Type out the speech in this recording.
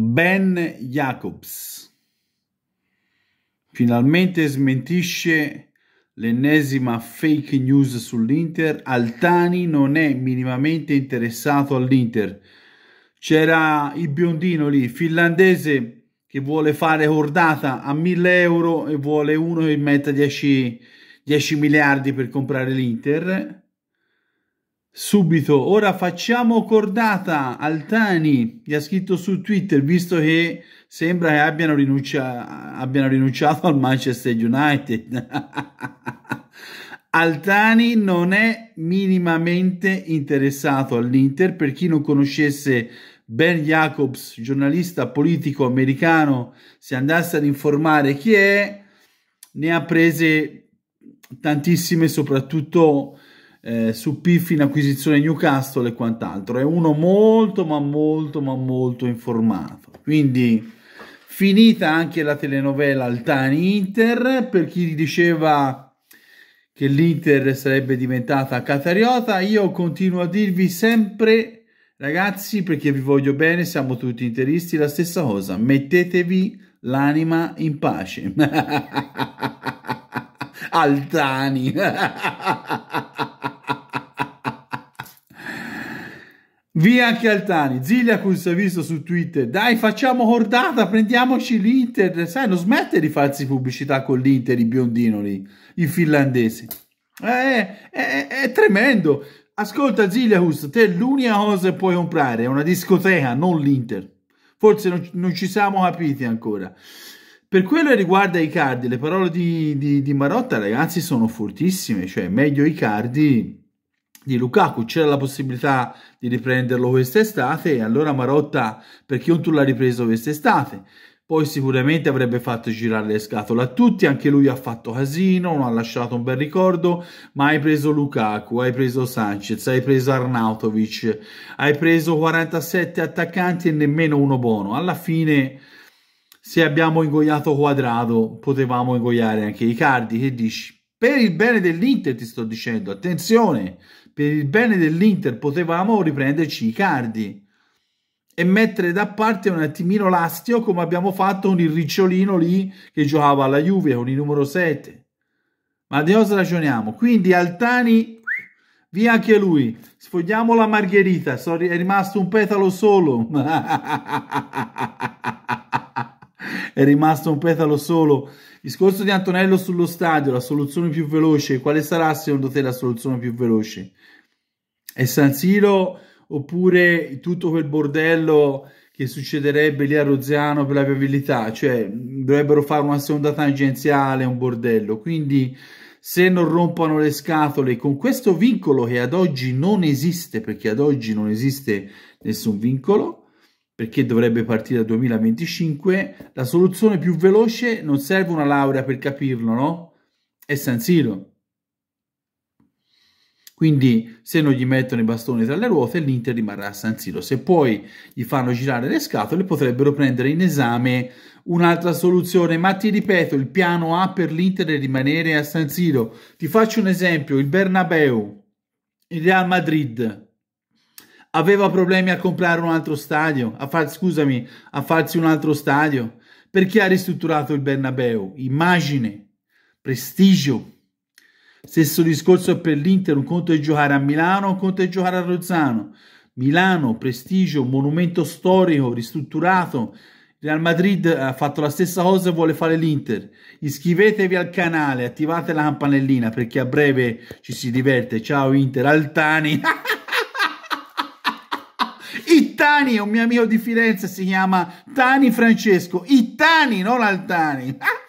Ben Jacobs finalmente smentisce l'ennesima fake news sull'Inter. Altani non è minimamente interessato all'Inter. C'era il biondino lì, finlandese, che vuole fare cordata a 1000 euro e vuole uno che metta 10, 10 miliardi per comprare l'Inter subito. Ora facciamo cordata Altani, gli ha scritto su Twitter, visto che sembra che abbiano, rinuncia, abbiano rinunciato al Manchester United. Altani non è minimamente interessato all'Inter, per chi non conoscesse Ben Jacobs, giornalista politico americano, se andasse ad informare chi è, ne ha prese tantissime, soprattutto eh, su PIF in acquisizione Newcastle e quant'altro. È uno molto, ma molto, ma molto informato. Quindi finita anche la telenovela Altani Inter, per chi diceva che l'Inter sarebbe diventata catariota, io continuo a dirvi sempre ragazzi, perché vi voglio bene, siamo tutti interisti, la stessa cosa, mettetevi l'anima in pace. Altani. Via anche Altani, Ziliacus si è visto su Twitter, dai facciamo cordata, prendiamoci l'Inter, sai non smette di farsi pubblicità con l'Inter, i biondino lì, i finlandesi, è, eh, è, eh, eh, è tremendo, ascolta Ziliacus, te l'unica cosa che puoi comprare è una discoteca, non l'Inter, forse non, non, ci siamo capiti ancora. Per quello che riguarda Icardi, le parole di, di, di Marotta ragazzi sono fortissime, cioè meglio Icardi di Lukaku, c'era la possibilità di riprenderlo quest'estate e allora Marotta perché non tu l'ha ripreso quest'estate? Poi sicuramente avrebbe fatto girare le scatole a tutti, anche lui ha fatto casino, non ha lasciato un bel ricordo, ma hai preso Lukaku, hai preso Sanchez, hai preso Arnautovic, hai preso 47 attaccanti e nemmeno uno buono. Alla fine se abbiamo ingoiato Quadrado, potevamo ingoiare anche i cardi, che dici? Per il bene dell'Inter ti sto dicendo, attenzione! per il bene dell'Inter potevamo riprenderci i cardi e mettere da parte un attimino l'astio come abbiamo fatto con il ricciolino lì che giocava alla Juve con il numero 7 ma di cosa ragioniamo? quindi Altani via anche lui sfogliamo la margherita è rimasto un petalo solo è rimasto un petalo solo Discorso di Antonello sullo stadio, la soluzione più veloce, quale sarà secondo te la soluzione più veloce? È San Siro oppure tutto quel bordello che succederebbe lì a Rozzano per la viabilità? Cioè dovrebbero fare una seconda tangenziale, un bordello, quindi se non rompono le scatole con questo vincolo che ad oggi non esiste, perché ad oggi non esiste nessun vincolo, perché dovrebbe partire dal 2025, la soluzione più veloce non serve una laurea per capirlo, no? È San Siro. Quindi se non gli mettono i bastoni tra le ruote, l'Inter rimarrà a San Siro. Se poi gli fanno girare le scatole, potrebbero prendere in esame un'altra soluzione. Ma ti ripeto, il piano A per l'Inter è rimanere a San Siro. Ti faccio un esempio, il Bernabeu, il Real Madrid, aveva problemi a comprare un altro stadio, a far, scusami, a farsi un altro stadio, perché ha ristrutturato il Bernabeu, immagine, prestigio. Stesso discorso per l'Inter, un conto è giocare a Milano, un conto è giocare a Rozzano. Milano, prestigio, monumento storico, ristrutturato. Real Madrid ha fatto la stessa cosa e vuole fare l'Inter. Iscrivetevi al canale, attivate la campanellina perché a breve ci si diverte. Ciao Inter, Altani! Ittani è un mio amico di Firenze, si chiama Tani Francesco. Ittani, non Altani. Ah!